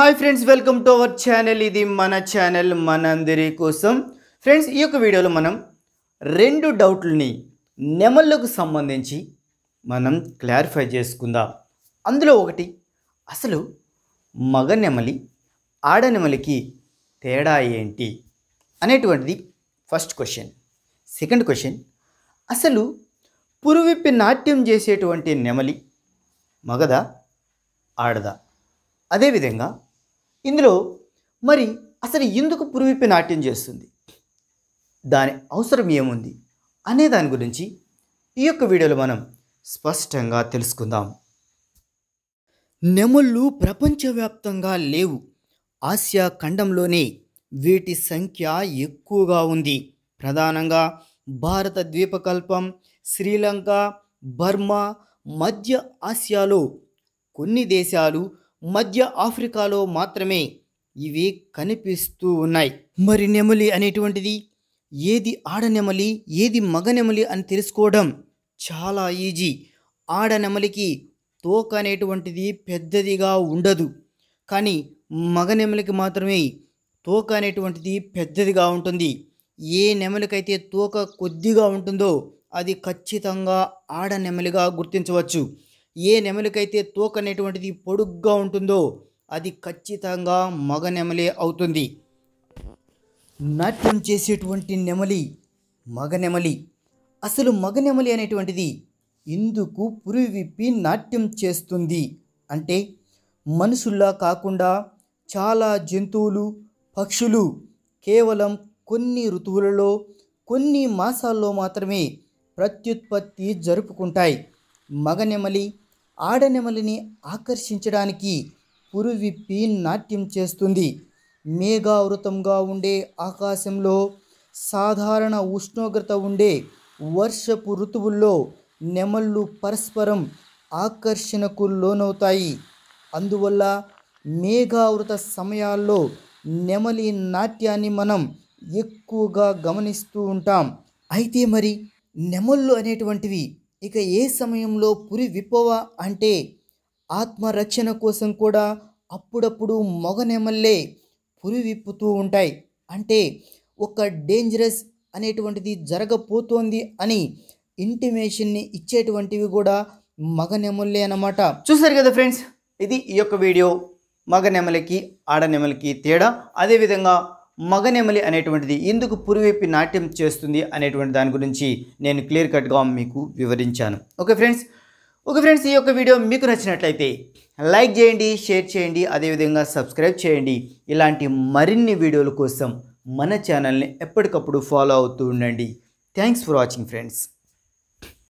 hi friends welcome to our channel ఇది మన channel మనందరి కోసం ఫ్రెండ్స్ ఈ యొక్క వీడియోలో మనం రెండు డౌట్లని నెమళ్ళకు సంబంధించి మనం క్లారిఫై చేసుకుందాం అందులో ఒకటి అసలు మగ నెమలి ఆడ నెమలికి తేడా ఏంటి అనేటువంటిది ఫస్ట్ క్వశ్చన్ సెకండ్ క్వశ్చన్ అసలు పురువిప్పి నాట్యం చేసేటువంటి నెమలి మగదా ఆడదా అదేవిధంగా ఇందులో మరి అసలు ఎందుకు పురువిప్పి నాట్యం చేస్తుంది దాని అవసరం ఏముంది అనే దాని గురించి ఈ యొక్క వీడియోలో మనం స్పష్టంగా తెలుసుకుందాం నెమళ్ళు ప్రపంచవ్యాప్తంగా లేవు ఆసియా ఖండంలోనే వీటి సంఖ్య ఎక్కువగా ఉంది ప్రధానంగా భారత ద్వీపకల్పం శ్రీలంక బర్మా మధ్య ఆసియాలో కొన్ని దేశాలు మధ్య ఆఫ్రికాలో మాత్రమే ఇవి కనిపిస్తూ ఉన్నాయి మరి నెమలి అనేటువంటిది ఏది ఆడ నెమలి ఏది మగ నెమలి అని తెలుసుకోవడం చాలా ఈజీ ఆడ నెమలికి తోక అనేటువంటిది పెద్దదిగా ఉండదు కానీ మగ నెమలికి మాత్రమే తోక అనేటువంటిది పెద్దదిగా ఉంటుంది ఏ నెమలికైతే తోక కొద్దిగా ఉంటుందో అది ఖచ్చితంగా ఆడ నెమలిగా గుర్తించవచ్చు ఏ నెమలికైతే తోక అనేటువంటిది పొడుగ్గా ఉంటుందో అది ఖచ్చితంగా మగ నెమలే అవుతుంది నాట్యం చేసేటువంటి నెమలి మగ నెమలి అసలు మగ నెమలి అనేటువంటిది ఎందుకు విప్పి నాట్యం చేస్తుంది అంటే మనుషుల్లా కాకుండా చాలా జంతువులు పక్షులు కేవలం కొన్ని ఋతువులలో కొన్ని మాసాల్లో మాత్రమే ప్రత్యుత్పత్తి జరుపుకుంటాయి మగ నెమలి ఆడనెమలిని ఆకర్షించడానికి పురువిప్పి నాట్యం చేస్తుంది మేఘావృతంగా ఉండే ఆకాశంలో సాధారణ ఉష్ణోగ్రత ఉండే వర్షపు ఋతువుల్లో నెమళ్ళు పరస్పరం ఆకర్షణకు లోనవుతాయి అందువల్ల మేఘావృత సమయాల్లో నెమలి నాట్యాన్ని మనం ఎక్కువగా గమనిస్తూ ఉంటాం అయితే మరి నెమళ్ళు అనేటువంటివి ఇక ఏ సమయంలో పురి విపవ అంటే ఆత్మరక్షణ కోసం కూడా అప్పుడప్పుడు నెమల్లే పురి విప్పుతూ ఉంటాయి అంటే ఒక డేంజరస్ అనేటువంటిది జరగపోతోంది అని ఇంటిమేషన్ని ఇచ్చేటువంటివి కూడా మగ నెమల్లే అనమాట చూసారు కదా ఫ్రెండ్స్ ఇది ఈ యొక్క వీడియో మగ నెమలికి ఆడ నెమలికి తేడా అదేవిధంగా మగనెమలి అనేటువంటిది ఎందుకు పురివైపు నాట్యం చేస్తుంది అనేటువంటి దాని గురించి నేను క్లియర్ కట్గా మీకు వివరించాను ఓకే ఫ్రెండ్స్ ఓకే ఫ్రెండ్స్ ఈ యొక్క వీడియో మీకు నచ్చినట్లయితే లైక్ చేయండి షేర్ చేయండి అదేవిధంగా సబ్స్క్రైబ్ చేయండి ఇలాంటి మరిన్ని వీడియోల కోసం మన ఛానల్ని ఎప్పటికప్పుడు ఫాలో అవుతూ ఉండండి థ్యాంక్స్ ఫర్ వాచింగ్ ఫ్రెండ్స్